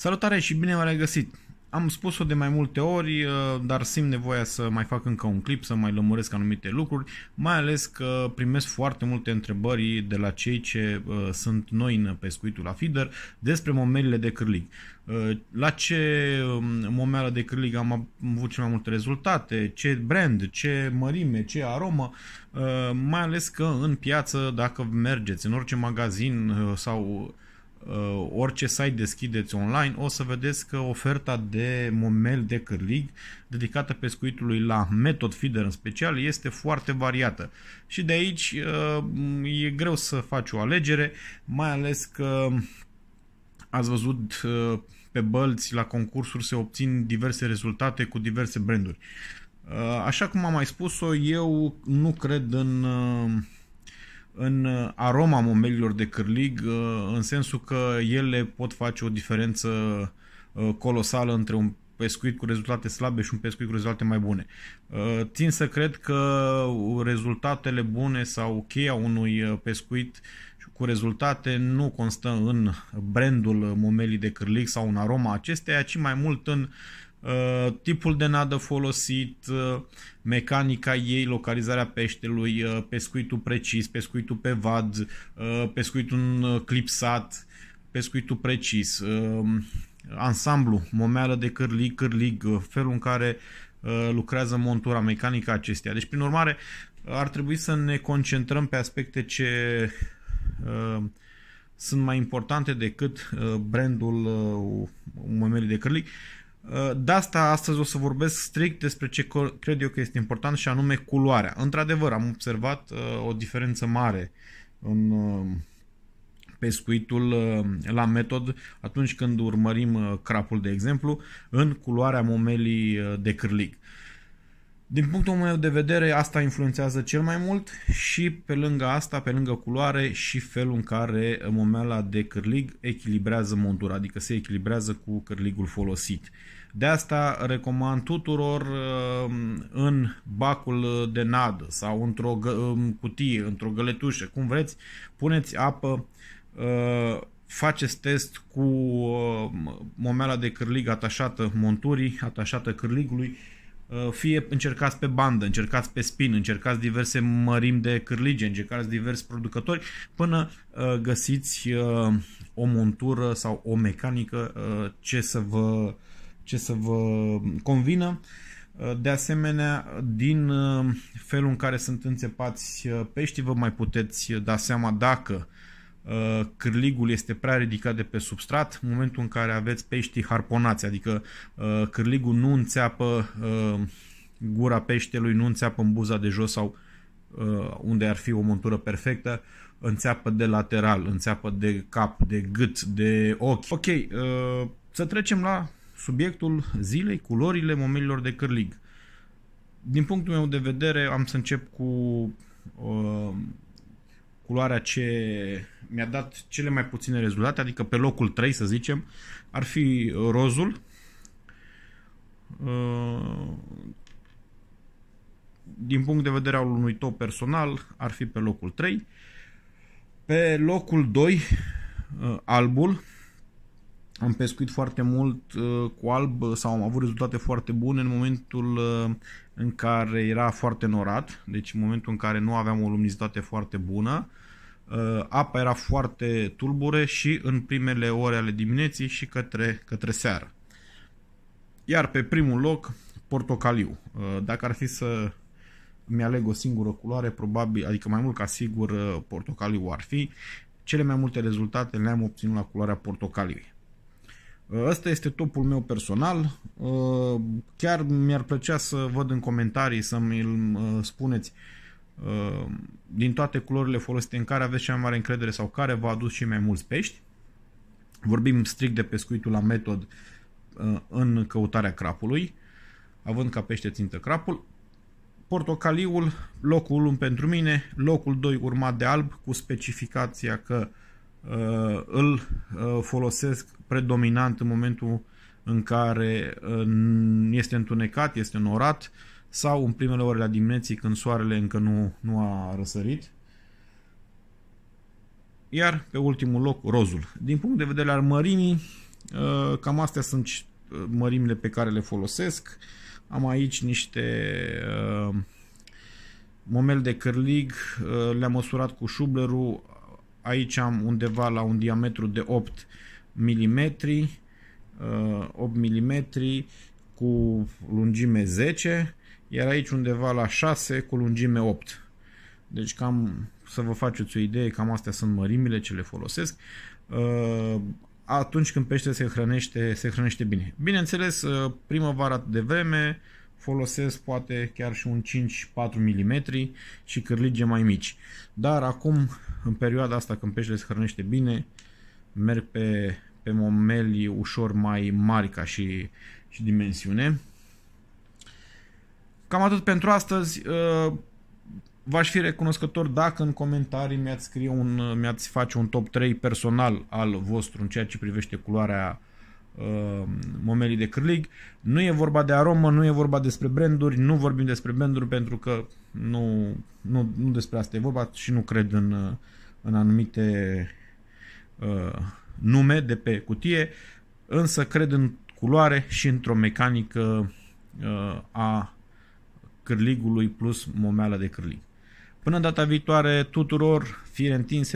Salutare și bine v-am regăsit! Am spus-o de mai multe ori, uh, dar simt nevoia să mai fac încă un clip, să mai lămuresc anumite lucruri, mai ales că primesc foarte multe întrebări de la cei ce uh, sunt noi în pescuitul la feeder despre momelile de cârlig. Uh, la ce um, momeală de cârlig am avut cel mai multe rezultate, ce brand, ce mărime, ce aromă, uh, mai ales că în piață, dacă mergeți în orice magazin uh, sau Uh, orice site deschideți online, o să vedeți că oferta de momel de cârlig dedicată pescuitului la metod feeder în special este foarte variată. Și de aici uh, e greu să faci o alegere, mai ales că ați văzut uh, pe bălți la concursuri se obțin diverse rezultate cu diverse branduri. Așa cum am mai spus-o, eu nu cred în în uh, aroma momelilor de cârlig, uh, în sensul că ele pot face o diferență uh, colosală între un pescuit cu rezultate slabe și un pescuit cu rezultate mai bune. Țin să cred că rezultatele bune sau cheia unui pescuit cu rezultate nu constă în brandul momelii de cârlig sau în aroma acesteia, ci mai mult în Uh, tipul de nadă folosit, uh, mecanica ei, localizarea peștelui, uh, pescuitul precis, pescuitul pe vad, pescuitul clipsat, pescuitul precis, ansamblu, momeală de cârlig, cârlig, felul în care lucrează montura mecanica acestea. Deci, prin urmare, ar trebui să ne concentrăm pe aspecte ce sunt mai importante decât brandul ul momelii de cârlig. Uh, de asta astăzi o să vorbesc strict despre ce cred eu că este important și anume culoarea. Într-adevăr, am observat uh, o diferență mare în uh, pescuitul la metod atunci când urmărim crapul, de exemplu, în culoarea momelii de cârlig. Din punctul meu de vedere, asta influențează cel mai mult și pe lângă asta, pe lângă culoare și felul în care momela de cârlig echilibrează montura, adică se echilibrează cu cârligul folosit. De asta recomand tuturor uh, în bacul de nadă sau într-o cutie, într-o găletușă, cum vreți, puneți apă, uh, faceți test cu uh, momela de cârlig atașată monturii, atașată cârligului Uh, fie încercați pe bandă, încercați pe spin, încercați diverse mărimi de cârlige, încercați diversi producători până uh, găsiți uh, o montură sau o mecanică ce să vă, ce să vă convină. De asemenea, din felul în care sunt înțepați peștii, vă mai puteți da seama dacă uh, Uh, cârligul este prea ridicat de pe substrat, în momentul în care aveți peștii harponați, adică uh, cârligul nu înțeapă uh, gura peștelui, nu înțeapă în buza de jos sau unde ar fi o montură perfectă, înțeapă de lateral, înțeapă de cap, de gât, de ochi. Ok, să trecem la subiectul zilei, culorile momelilor de cârlig. Din punctul meu de vedere am să încep cu culoarea ce mi-a dat cele mai puține rezultate, adică pe locul 3 să zicem, ar fi rozul. Uh, din punct de vedere al unui top personal, ar fi pe locul 3. Pe locul 2, uh, albul. Am pescuit foarte mult uh, cu alb sau am avut rezultate foarte bune în momentul în care era foarte norat, deci în momentul în care nu aveam o luminizitate foarte bună Uh, apa era foarte tulbure și în primele ore ale dimineții și către, către seară. Iar pe primul loc, portocaliu. Uh, dacă ar fi să mi aleg o singură culoare, probabil, adică mai mult ca sigur uh, portocaliu ar fi, cele mai multe rezultate le-am obținut la culoarea portocaliului. Ăsta este topul meu personal. Chiar mi-ar plăcea să văd în comentarii, să mi spuneți Ehm, din toate culorile folosite în care aveți cea mai mare încredere sau care v-a adus și mai mulți pești. Vorbim strict de pescuitul la metod eh, în căutarea crapului, având ca pește țintă crapul. Portocaliul, locul 1 pentru mine, locul 2 urmat de alb, cu specificația că uh, îl uh, folosesc predominant în momentul în care uh, este întunecat, este norat, uh, sau în primele ore la dimineții când soarele încă nu, nu a răsărit. Iar pe ultimul loc, rozul. Din punct de vedere al mărimii, uh, cam astea sunt uh, mărimile pe care le folosesc. Am aici niște uh, momel de cărlig, le-am măsurat cu șublerul, aici am undeva la un diametru de 8 mm, 8 mm cu lungime 10 iar aici undeva la 6 cu lungime 8. Deci cam să vă faceți o idee, cam astea sunt mărimile ce le folosesc uh, atunci când peștele se hrănește, se hrănește bine. Bineînțeles, uh, primăvara de vreme folosesc poate chiar și un 5-4 mm și cârlige mai mici. Dar acum, în perioada asta când peștele se hrănește bine, merg pe, pe momeli ușor mai mari ca și, și dimensiune. Cam atât pentru astăzi. Uh, v-aș fi recunoscător dacă în comentarii mi-ați scrie un, mi-ați face un top 3 personal al vostru în ceea ce privește culoarea uh, momelii de cârlig. Nu e vorba de aromă, nu e vorba despre branduri, nu vorbim despre branduri pentru că nu, nu, nu despre asta e vorba și nu cred în, uh, în anumite uh, nume de pe cutie, însă cred în culoare și într-o mecanică uh, a cârligului plus momeală de cârlig. Până data viitoare tuturor, fire întinse!